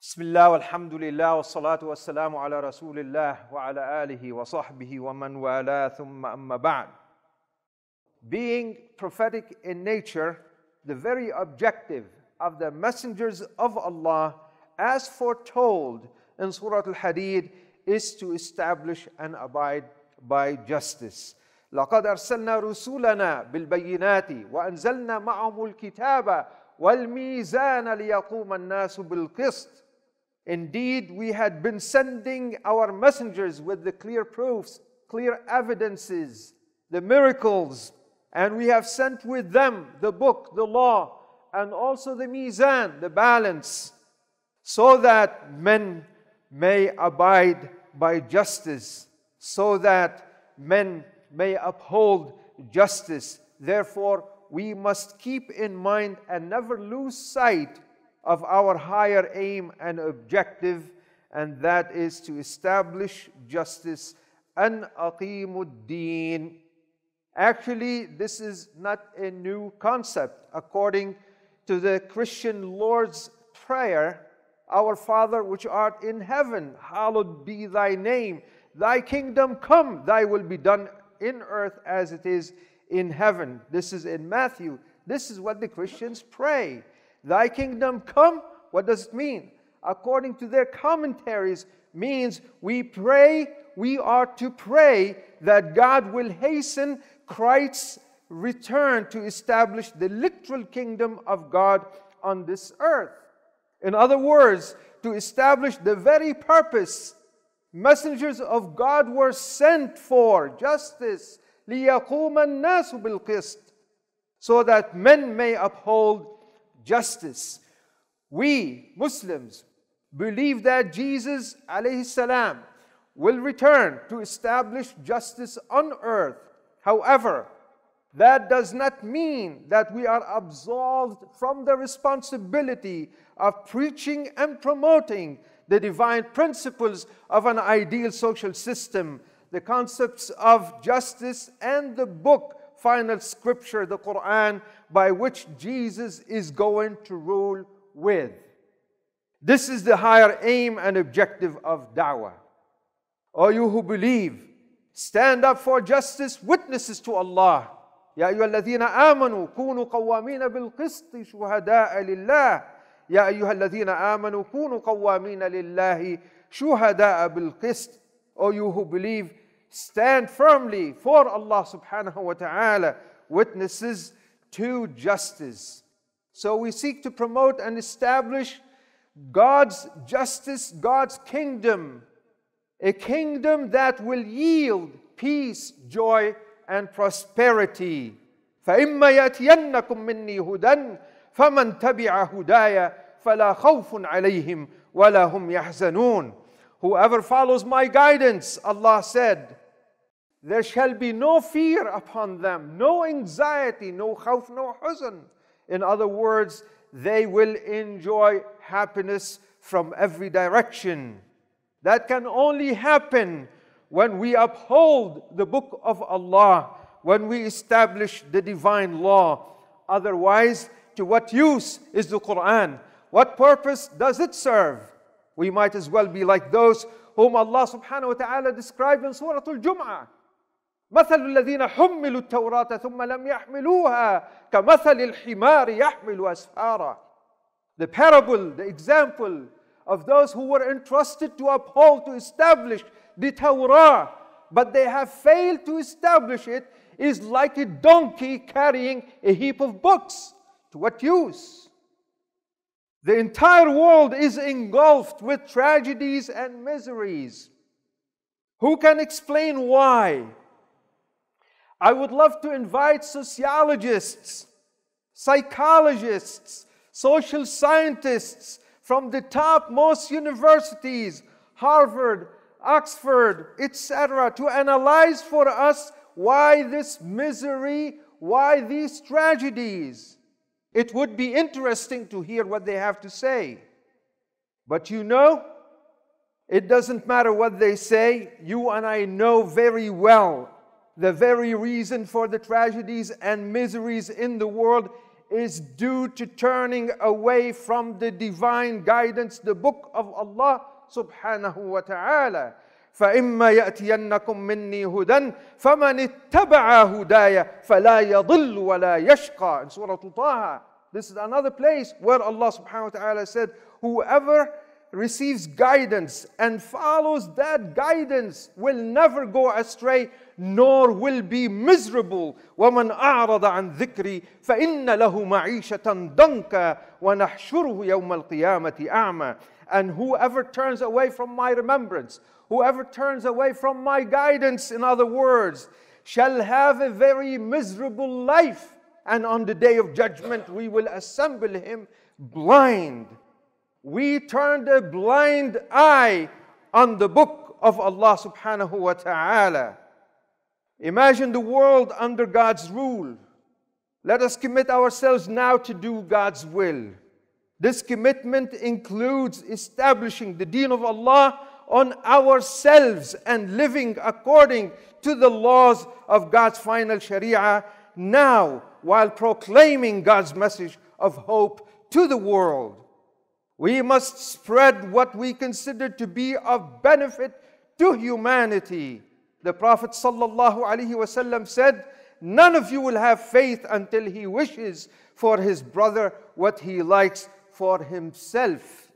بسم الله والحمد لله والصلاة والسلام على رسول الله وعلى آله وصحبه ومن والاه ثم أما بعد. Being prophetic in nature, the very objective of the messengers of Allah as foretold in Surah Al-Hadid is to establish and abide by justice. لقد أرسلنا رسولنا بالبينات وأنزلنا معهم الكتاب والميزان ليقوم الناس بالقسط Indeed, we had been sending our messengers with the clear proofs, clear evidences, the miracles, and we have sent with them the book, the law, and also the mizan, the balance, so that men may abide by justice, so that men may uphold justice. Therefore, we must keep in mind and never lose sight of our higher aim and objective, and that is to establish justice. and aqimuddin. Actually, this is not a new concept. According to the Christian Lord's Prayer, our Father which art in heaven, hallowed be thy name. Thy kingdom come, thy will be done in earth as it is in heaven. This is in Matthew. This is what the Christians pray. Thy kingdom come. What does it mean? According to their commentaries, means we pray, we are to pray that God will hasten Christ's return to establish the literal kingdom of God on this earth. In other words, to establish the very purpose messengers of God were sent for justice, so that men may uphold justice. We, Muslims, believe that Jesus alayhi will return to establish justice on earth. However, that does not mean that we are absolved from the responsibility of preaching and promoting the divine principles of an ideal social system. The concepts of justice and the book final scripture, the Quran, by which Jesus is going to rule with. This is the higher aim and objective of da'wah. O you who believe, stand up for justice, witnesses to Allah. يا أيها الذين آمنوا كونوا قوامين بالقسط شهداء لله يا أيها الذين آمنوا كونوا قوامين لله شهداء بالقسط O you who believe, stand firmly for Allah subhanahu wa ta'ala, witnesses to justice. So we seek to promote and establish God's justice, God's kingdom, a kingdom that will yield peace, joy, and prosperity. فإما يأتينكم مني هدى فمن تبع هدايا فلا خوف عليهم ولا هم يحزنون Whoever follows my guidance, Allah said, there shall be no fear upon them, no anxiety, no khawf, no huzn. In other words, they will enjoy happiness from every direction. That can only happen when we uphold the book of Allah, when we establish the divine law. Otherwise, to what use is the Quran? What purpose does it serve? We might as well be like those whom Allah subhanahu wa ta'ala described in Surah Al Jum'ah. مثل الذين حملوا التوراة ثم لم يحملوها كمثل الحمار يحمل أسفارا The parable, the example of those who were entrusted to uphold, to establish the Torah, but they have failed to establish it, is like a donkey carrying a heap of books. To what use? The entire world is engulfed with tragedies and miseries. Who can explain why? I would love to invite sociologists, psychologists, social scientists from the topmost universities, Harvard, Oxford, etc., to analyze for us why this misery, why these tragedies. It would be interesting to hear what they have to say. But you know, it doesn't matter what they say, you and I know very well the very reason for the tragedies and miseries in the world is due to turning away from the divine guidance, the book of Allah subhanahu wa ta'ala. فإما يأتينكم مني هدى فمن اتبع هداي فلا يضل ولا يشقى in Surah Al-Taha this is another place where Allah subhanahu wa ta'ala said whoever receives guidance and follows that guidance will never go astray nor will be miserable ومن أعرض عن ذكري فإن له معيشة ضنكا ونحشره يوم القيامة أعمى and whoever turns away from my remembrance whoever turns away from my guidance in other words shall have a very miserable life and on the day of judgment we will assemble him blind we turned a blind eye on the book of Allah subhanahu wa ta'ala. Imagine the world under God's rule. Let us commit ourselves now to do God's will. This commitment includes establishing the deen of Allah on ourselves and living according to the laws of God's final Sharia now while proclaiming God's message of hope to the world. We must spread what we consider to be of benefit to humanity. The Prophet ﷺ said, None of you will have faith until he wishes for his brother what he likes for himself.